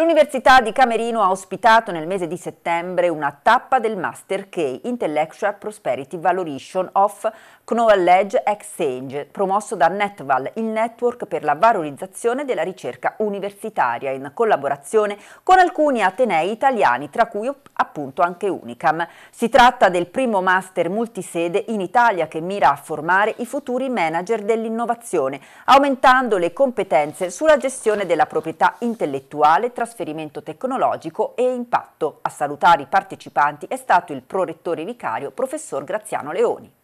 L'Università di Camerino ha ospitato nel mese di settembre una tappa del Master Key Intellectual Prosperity Valoration of Knowledge Exchange, promosso da NetVal, il network per la valorizzazione della ricerca universitaria, in collaborazione con alcuni atenei italiani, tra cui appunto anche Unicam. Si tratta del primo master multisede in Italia che mira a formare i futuri manager dell'innovazione, aumentando le competenze sulla gestione della proprietà intellettuale, trasformando trasferimento tecnologico e impatto. A salutare i partecipanti è stato il prorettore vicario professor Graziano Leoni.